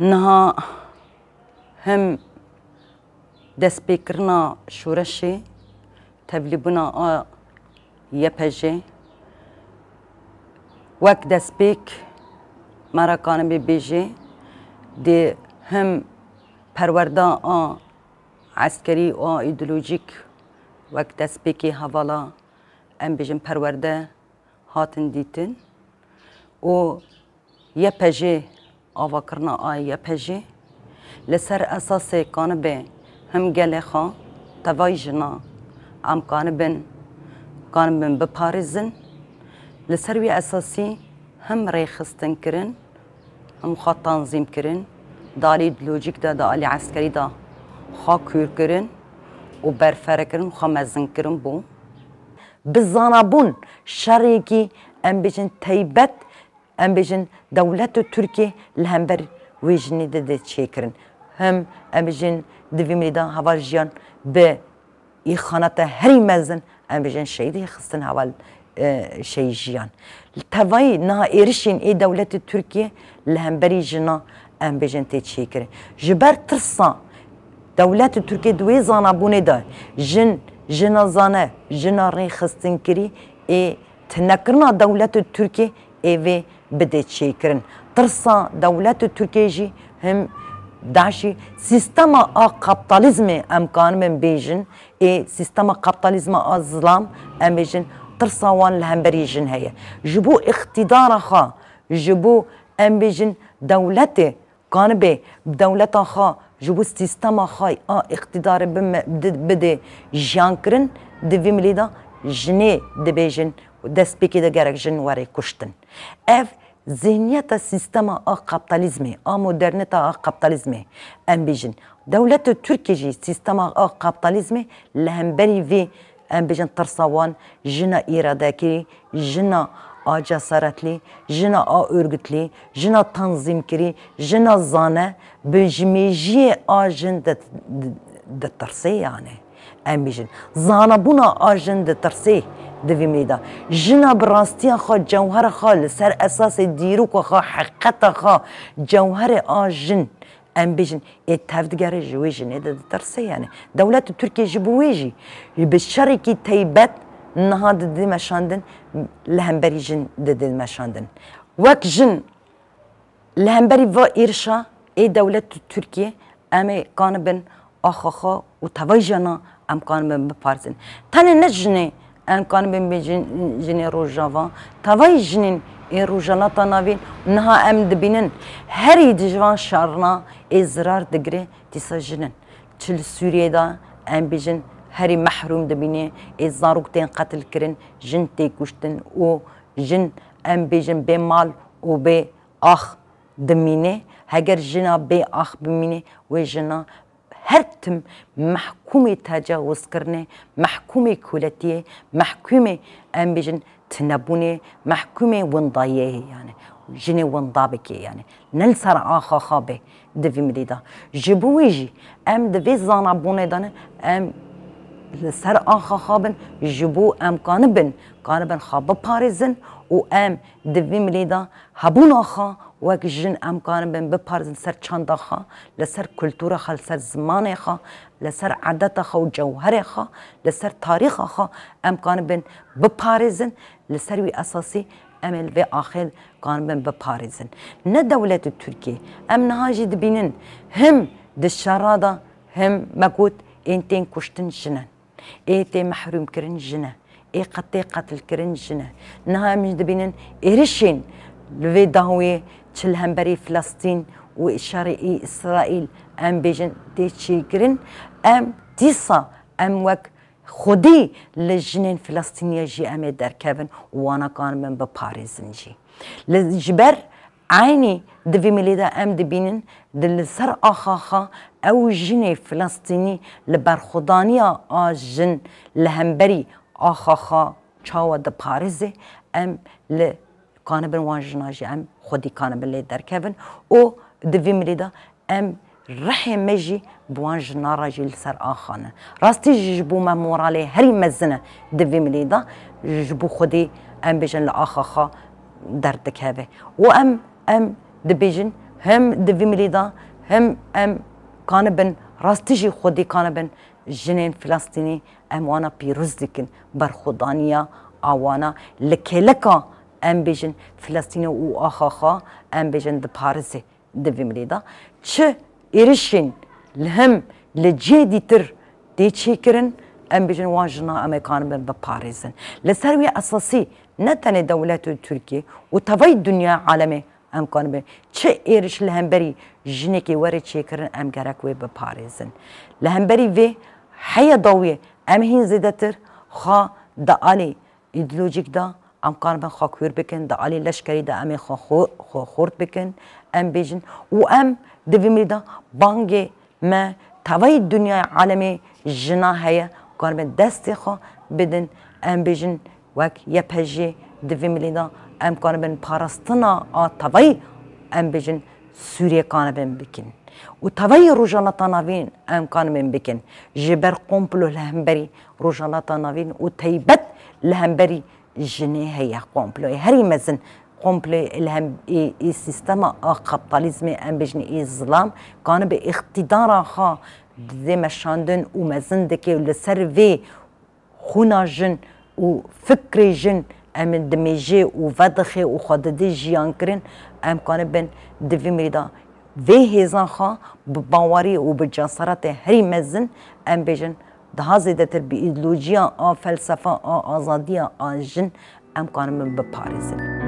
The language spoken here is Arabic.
انها هم دستبیکردنا شورشی تبلیبونا آ یپجه وک دستبیک مراکان بی بیجه دی هم پروردان آ عسکری و ایدولوژیک وک دستبیکی حوالا ام بیجن پرورده هاتن دیتن و یپجه آواکرنا آیا پژی لسر اساس کان به هم گله خان توای جنا ام کان بن کان بن بپارزن لسر وی اساسی هم ریخستن کرن هم خوا تنظیم کرن دالی ایدئولوژیک دا دالی عسکری دا خا کور کرن و برفره کرن خوا مزن کرن بو بزانا بون شرکی ام بجن تیبت em bêjin dewlet û Tirkiye li hember wê jinê de çêkirin hem em bêjin divê mêdan hevar jiyan bi îxanata herî mezin em bêjin şehîdê xistin heval şey jiyan li tevayî niha êrişên ê dewletê Tirkiye li hemberî jina em bêjin tê çêkirin ji ber tirsa dewlet û Tirkiye di wê zanabûnê de jin jina zane jina rê xistin kirî ê tinekirina dewlet û Tirkiye êvê بدێت شێکردن ترسا دەولەت و تورکێژی هەم داعشی سیستەما ئا قپتالیزمێ ئەمکان من بێژن ئێ سیستەما قپتالیزمە ئا زلام ئەمێژن ترساوان لە هەمبەریژن هەیە ji بۆ اختیدارەخوا ji بۆ ئەم بێژن دەولەتێ kanibê dewleta xa ji bo sîstema xay a iqtidarê bidê jiyankirin di vî milî da jinê dibêjin destpêkê de gerek jin werê kuştin. Ev zihniyeta sistema a kapitalizmi, a moderneta a kapitalizmi em bêjin. Dewletê Tirkiye jî sistema a kapitalizmi li hemberî vê em jina îradekirî, jina a cesaretlî, jina a örgütlî, jina tanzimkiri, jina zane bi jimêjiyê jin de tirsê yani em bêjin. Zanabûna a jin de tirsê دویمیدا جنا براستیان خوا جوهر خوا لسر اساس دیروک خوا حقیقت خوا جوهر آجن ام بيجن اتفدگر جويجن اد درسي يعني دولة تركيا جبويجي بالشركة تيبت نهاد دي مشاندن لهمبري جن دي, دي مشاندن وك جن لهمبري فا إرشا اي دولة تركيا ام كان بن اخخا و تواجنا ام كان بن ببارزن تانا نجني امکان بین به جن روجاوا تاوای جنین ای روجانا تناوین نها ام دبینن هر دجوان شرنا ازرار دگره تیسا جنن چل سوریه دا ام بجن هری محروم دبینه از زاروک تین قتل کرن جن تی کشتن و جن ام بجن به مال و به آخ دمینه هگر جنا به آخ بمینه و جنا هرتم محكومة تجاوز كرنة محكومة كولتية محكومة أمبيجن تنبوني محكومة ونضايه يعني جني یانێ يعني نلسر آخا خابه دفي مريدا جبويجي أم دفي divê zanabûnê أم لسر آخا خابن جبو أم قانبن قانبن kanibin kanibin و أم دفي مريدا هبون آخا وەک ژن ئەم کارم بن بپارزن سەر چندداخە لەسەر کولتورەخە لەسەر زمانێخە لەسەر عادەتەخە و جەوهرێخە لەسەر تاریخەخە ئەم کارم بن بپارێزن لەسەر وی ئەساسی ئەمل بێ اخر كان بن بپارێزن نا دولة تورکی ام نهاجي دبينن هم دشارادا هم مكوت انتين ئینتین کوشتن ايتي محروم كرن ژنە اي قەتێ قتل كرن نەها نهاجي دبينن ايرشين لفي داوي تشلهم بري فلسطين وشرقي إسرائيل أم بيجن دي تشيكرن أم ديسا أم وك خدي للجنين فلسطينية جي أمي دار كابن وانا كان من بباريس نجي لجبر عيني دفي مليدا أم دبينن دل سر آخاخا أو جني فلسطيني لبرخضانية آجن لهمبري آخاخا تشاوة دباريزي أم لبرخضانية کانه بن وان جناجي ام خودي کانه بن لی درکبن او دوی ملی ام رحم مجي بوان جنا راجل سر آخانه راستي جبو ما مورالي هري مزنه دفي مليدا جبو خودي ام بيجن لآخاخا دردك هذا و ام ام دبيجن هم دفي مليدا هم ام بن راستي جي خدي بن جنين فلسطيني ام وانا بيروز ديكن برخودانيا اوانا لكلكا embêjin Filistîne û axaxa embêjin di Parisê divê mirê da çi êrişên li him li cê dîtir tê çêkirin em bijin wan jina em ê kanibin biparêzin li ser wê esasî ne tenê dewlet û Tirkiye û tevayî dunya alemê em kanibin çi êriş li hemberî jinekê were çêkirin em gerek wê biparêzin li hemberî vê heye dawiyê em hîn zêdetir xa da alê îdîlojîk da amkar ben xakur bikin, da ali leşkeri de em xort bikin, em bêjin û em divimî da bangê me tevayî dünyaya alemê jina heye kar me destê xwe bidin em bêjin wek yepejê divê milî da em kanibin parastina a tevayî em bêjin Sûriye kanibin bikin. û tevayî rojanata navîn em kanibin bikin. Ji ber komplo li hemberî rojanata navîn û teybet li hemberî ژنێ هەیە قۆمپلۆی هەری مەزن قۆمپلۆی ئەلهم ئی سیستەما ئاقەپتالیزمی ئەمبژنی ئی زڵام کانە بە ئیختیداراخا دێ مەشاندن و مەزن دەکێ و لەسەر vê خونا ژن و فکری ژن ئەمن دمێژێ و vەدەخێ و خوددی ژیانکردن ئەم کانە بن divî mêda vê hêzanxwa bi bawarî û bi cansaratê herî mezin ئەم bêjin daha zêdetir bi îdîlojiya a felsefa a azadiya a jin em karin min biparêzin.